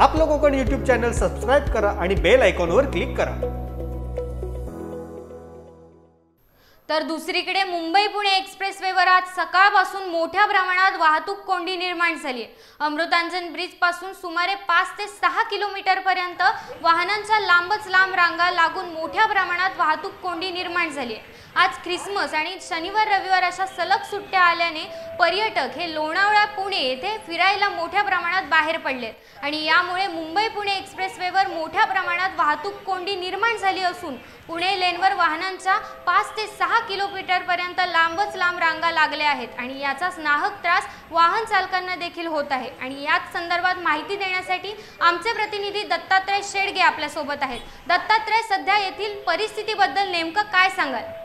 आपलं Konkan YouTube channel subscribe करा आणि बेल आयकॉनवर क्लिक करा तर दुसरीकडे मुंबई पुणे एक्सप्रेस एक्सप्रेसवेवर आज सकाळपासून मोठ्या प्रमाणात वाहतूक कोंडी निर्माण झाली आहे अमृतांजन ब्रिज पासून सुमारे पाच ते सहा पर्यंत वाहनांच्या लांबच लांब रांगा लागून मोठ्या प्रमाणात वाहतूक कोंडी निर्माण झाली आहे आज ख्रिसमस आणि शनिवार रविवार अशा सलग सुट्ट्या आल्याने पर्यटक हे लोणावळा पुणे येथे फिरायला मोठ्या प्रमाणात बाहेर पडलेत आणि यामुळे मुंबई पुणे एक्सप्रेसवेवर मोठ्या प्रमाणात वाहतूक कोंडी निर्माण झाली असून पुणे लेनवर वाहनांच्या पाच ते सहा किलोमीटरपर्यंत लांबच लांब रांगा लागल्या आहेत आणि याचाच नाहक त्रास वाहन चालकांना देखील होत आहे आणि याच संदर्भात माहिती देण्यासाठी आमचे प्रतिनिधी दत्तात्रय शेडगे आपल्यासोबत आहेत दत्तात्रय सध्या येथील परिस्थितीबद्दल नेमकं काय सांगाल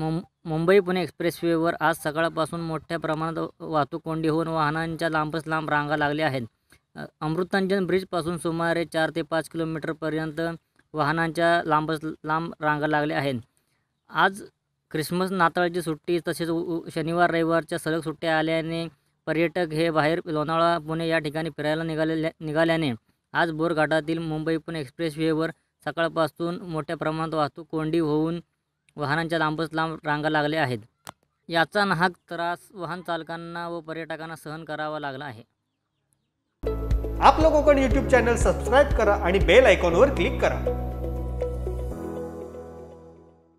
मुं मुंबई पुणे एक्सप्रेसवेवर आज सकाळपासून मोठ्या प्रमाणात वाहतूक कोंडी होऊन वाहनांच्या लांबच लांब रांगा लागल्या आहेत अमृतांजन ब्रिजपासून सुमारे चार ते पाच किलोमीटरपर्यंत वाहनांच्या लांबच लांब रांगा लागल्या आहेत आज ख्रिसमस नाताळची सुट्टी तसेच शनिवार रविवारच्या सलग सुट्ट्या आल्याने पर्यटक हे बाहेर लोणावळा पुणे या ठिकाणी फिरायला निघालेल्या निघाल्याने आज बोरघाटातील मुंबई पुणे एक्सप्रेसवेवर सकाळपासून मोठ्या प्रमाणात वाहतूक कोंडी होऊन वाहनांच्या लांबच लांब रांगा लागल्या आहेत याचा नाहक त्रास वाहन चालकांना व पर्यटकांना सहन करावा लागला आहे आपलं कोकण यूट्यूब चॅनल सबस्क्राईब करा आणि बेल आयकॉनवर क्लिक करा